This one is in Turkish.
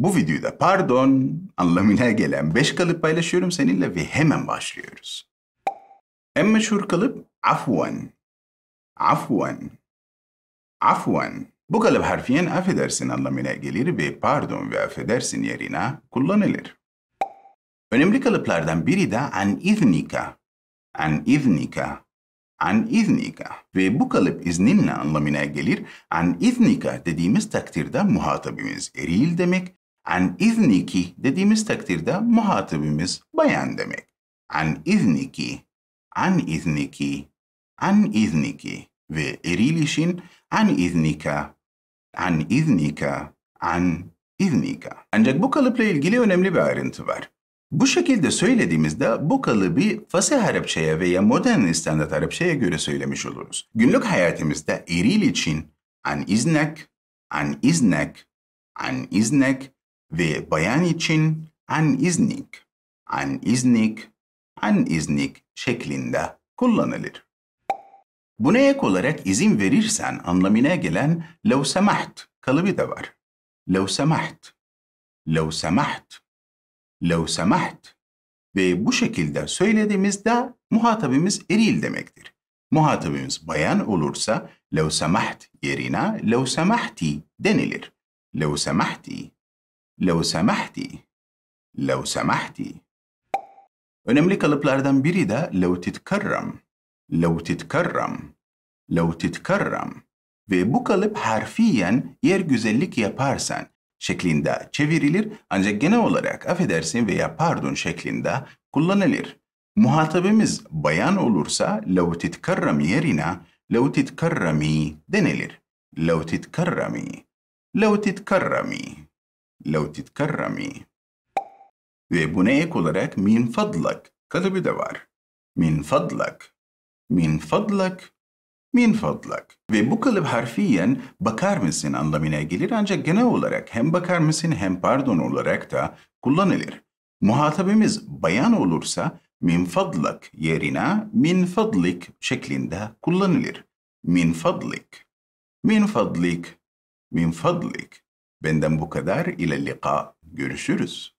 Bu videoda pardon anlamına gelen beş kalıp paylaşıyorum seninle ve hemen başlıyoruz. En meşhur kalıp afwan. Afwan. Afwan. Bu kalıp harfiyen affedersin anlamına gelir ve pardon ve affedersin yerine kullanılır. Önemli kalıplardan biri de an iznika. An iznika. An iznika. Ve bu kalıp izninle anlamına gelir. An iznika dediğimiz takdirde muhatabimiz eril demek An izniki dediğimiz takdirde muhatabimiz bayan demek. An izniki, an izniki, an izniki ve eril için an iznika, an iznika, an iznika. Ancak bu kalıpla ilgili önemli bir ayrıntı var. Bu şekilde söylediğimizde bu kalıbı fasih Arapçaya veya modern standart Arapçaya göre söylemiş oluruz. Günlük hayatımızda eril için an iznek, an iznek, an iznek ve bayan için an iznik, an iznik, an iznik şeklinde kullanılır. Buna ek olarak izin verirsen anlamına gelen لو سمحت kalıbı da var. لو سمحت, لو سمحت, لو سمحت ve bu şekilde söylediğimizde muhatabımız eril demektir. Muhatabımız bayan olursa لو سمحت yerine لو سمحتي denilir. لو سمحتي Lou semahti. Lou semahti. Önemli kalıplardan biri de لو تتكرم. لو تتكرم. لو تتكرم. Ve bu kalıp harfiyen yer güzellik yaparsan şeklinde çevirilir ancak genel olarak affedersin veya pardon şeklinde kullanılır. Muhatabımız bayan olursa لو تتكرم yerine لو تتكرمي denilir. لو تتكرمي لو تتكرمي لو تتكرمي ve buna ek olarak min fadlak kalıbı da var. Min fadlak, min fadlak, min fadlak. Ve bu kalıp harfiyen bakar mısın anlamına gelir ancak genel olarak hem bakar mısın hem pardon olarak da kullanılır. Muhatabımız bayan olursa min fadlak yerine min fadlik şeklinde kullanılır. Min fadlik, min fadlik, min fadlik. Benden bu kadar. İle lika. Görüşürüz.